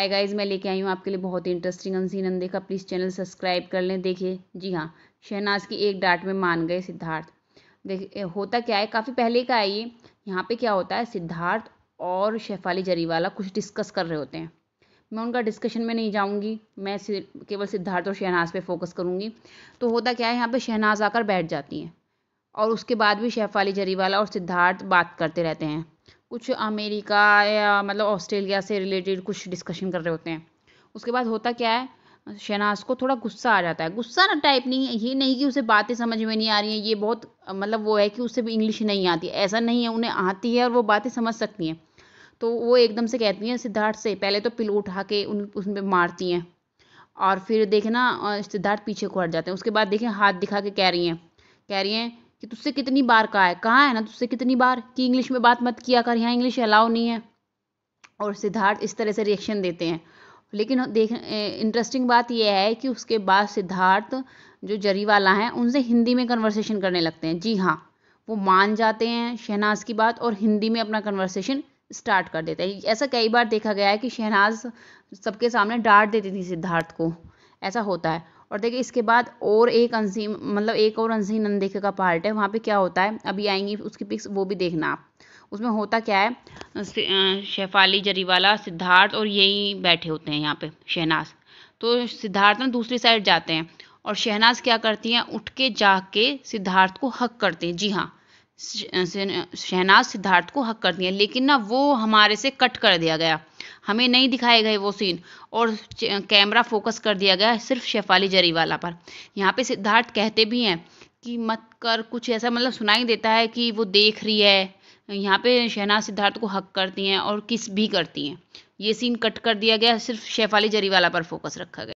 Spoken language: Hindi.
हाय गाइज मैं लेके आई हूँ आपके लिए बहुत ही इंटरेस्टिंग अनसीन अनदे का प्लीज़ चैनल सब्सक्राइब कर लें देखिए जी हाँ शहनाज की एक डांट में मान गए सिद्धार्थ देख होता क्या है काफ़ी पहले का है ये यहाँ पे क्या होता है सिद्धार्थ और शेफाली जरीवाला कुछ डिस्कस कर रहे होते हैं मैं उनका डिस्कशन में नहीं जाऊँगी मैं केवल सिद्धार्थ और शहनाज पर फोकस करूँगी तो होता क्या है यहाँ पर शहनाज आकर बैठ जाती हैं और उसके बाद भी शेफाली जरीवाला और सिद्धार्थ बात करते रहते हैं कुछ अमेरिका या मतलब ऑस्ट्रेलिया से रिलेटेड कुछ डिस्कशन कर रहे होते हैं उसके बाद होता क्या है शहनाज को थोड़ा गुस्सा आ जाता है गुस्सा ना टाइप नहीं है ये नहीं कि उसे बातें समझ में नहीं आ रही हैं ये बहुत मतलब वो है कि उसे भी इंग्लिश नहीं आती ऐसा नहीं है उन्हें आती है और वो बातें समझ सकती हैं तो वो एकदम से कहती हैं सिद्धार्थ से पहले तो पिलो उठा के उन उस पर मारती हैं और फिर देखना सिद्धार्थ पीछे को हट जाते हैं उसके बाद देखें हाथ दिखा के कह रही हैं कह रही हैं कि तुझसे कितनी बार कहा है कहा है ना तुझसे कितनी बार कि इंग्लिश में बात मत किया कर यहाँ इंग्लिश अलाउ नहीं है और सिद्धार्थ इस तरह से रिएक्शन देते हैं लेकिन देख इंटरेस्टिंग बात यह है कि उसके बाद सिद्धार्थ जो जरीवाला हैं उनसे हिंदी में कन्वर्सेशन करने लगते हैं जी हाँ वो मान जाते हैं शहनाज की बात और हिंदी में अपना कन्वर्सेशन स्टार्ट कर देते हैं ऐसा कई बार देखा गया है कि शहनाज सबके सामने डांट देती थी सिद्धार्थ को ऐसा होता है और देखिए इसके बाद और एक अनसी मतलब एक और अंसी नंदेखे का पार्ट है वहाँ पे क्या होता है अभी आएंगी उसकी पिक्स वो भी देखना आप उसमें होता क्या है शेफाली जरीवाला सिद्धार्थ और यही बैठे होते हैं यहाँ पे शहनाज तो सिद्धार्थ ना दूसरी साइड जाते हैं और शहनाज क्या करती हैं उठ के जाके सिद्धार्थ को हक करते हैं जी हाँ शहनाज सिद्धार्थ को हक करती हैं लेकिन ना वो हमारे से कट कर दिया गया हमें नहीं दिखाए गए वो सीन और कैमरा फोकस कर दिया गया सिर्फ शेफाली जरीवाला पर यहाँ पे सिद्धार्थ कहते भी हैं कि मत कर कुछ ऐसा मतलब सुनाई देता है कि वो देख रही है यहाँ पे शहनाज सिद्धार्थ को हक करती हैं और किस भी करती हैं ये सीन कट कर दिया गया सिर्फ शेफाली जरीवाला पर फोकस रखा गया